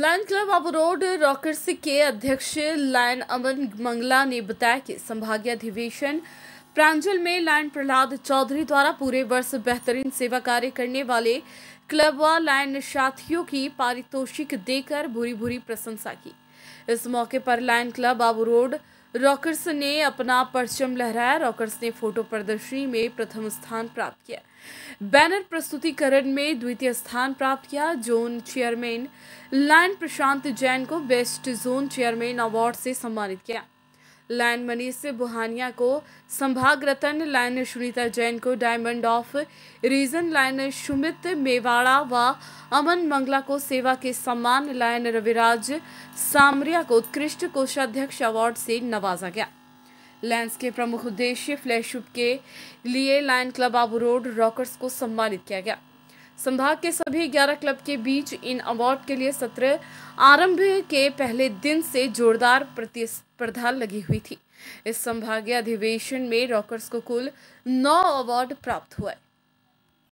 lion club road rockers के अध्यक्ष lion अमन मंगला ने बताया कि संभागीय अधिवेशन प्रांजल में लायन प्रहलाद चौधरी द्वारा पूरे वर्ष बेहतरीन सेवा कार्य करने वाले क्लब व लायन साथियों की पारितोषिक देकर भूरी भूरी प्रशंसा की इस मौके पर Lions Club Abu Road Rockers ने अपना परचम लहराया रॉकर्स ने फोटो प्रदर्शनी में प्रथम स्थान प्राप्त किया बैनर प्रस्तुतिकरण में द्वितीय स्थान प्राप्त किया zone chairman Lion Prashant Jain को बेस्ट जोन चेयरमैन अवार्ड से सम्मानित किया लायन मनीष बुहानिया को संभाग रतन लायन सुनीता जैन को diamond of region Lion Sumit Mewada व अमन मंगला को सेवा के सम्मान लायन रविराज सामरिया को उत्कृष्ट कोषाध्यक्ष अवार्ड से नवाजा गया लायंस के प्रमुख उद्देश्य फ्लैगशिप के लिए Lions Club Abu Road Rockers को सम्मानित किया गया संभाग के सभी 11 क्लब के बीच इन अवार्ड के लिए सत्र आरंभ के पहले दिन से जोरदार प्रतिस्पर्धा लगी हुई थी इस संभागीय अधिवेशन में रॉकर्स को कुल नौ अवार्ड प्राप्त हुए